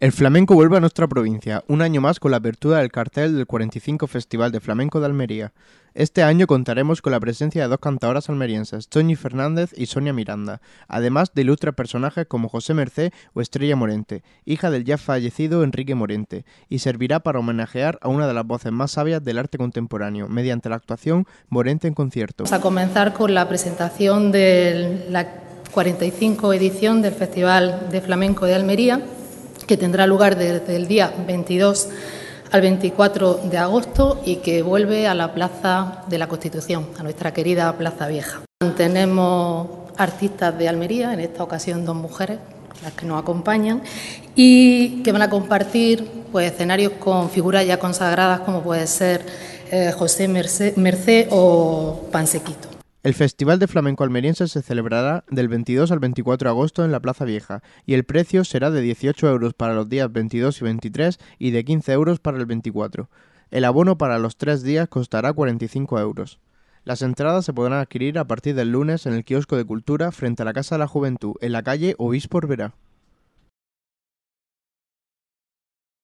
El flamenco vuelve a nuestra provincia, un año más con la apertura del cartel del 45 Festival de Flamenco de Almería. Este año contaremos con la presencia de dos cantadoras almerienses, Toñi Fernández y Sonia Miranda, además de ilustres personajes como José Mercé o Estrella Morente, hija del ya fallecido Enrique Morente, y servirá para homenajear a una de las voces más sabias del arte contemporáneo, mediante la actuación Morente en concierto. Vamos a comenzar con la presentación de la 45 edición del Festival de Flamenco de Almería que tendrá lugar desde el día 22 al 24 de agosto y que vuelve a la Plaza de la Constitución, a nuestra querida Plaza Vieja. Tenemos artistas de Almería, en esta ocasión dos mujeres, las que nos acompañan, y que van a compartir pues, escenarios con figuras ya consagradas como puede ser eh, José Merced o Pansequito. El Festival de Flamenco Almeriense se celebrará del 22 al 24 de agosto en la Plaza Vieja y el precio será de 18 euros para los días 22 y 23 y de 15 euros para el 24. El abono para los tres días costará 45 euros. Las entradas se podrán adquirir a partir del lunes en el kiosco de cultura frente a la Casa de la Juventud, en la calle Obispo Verá.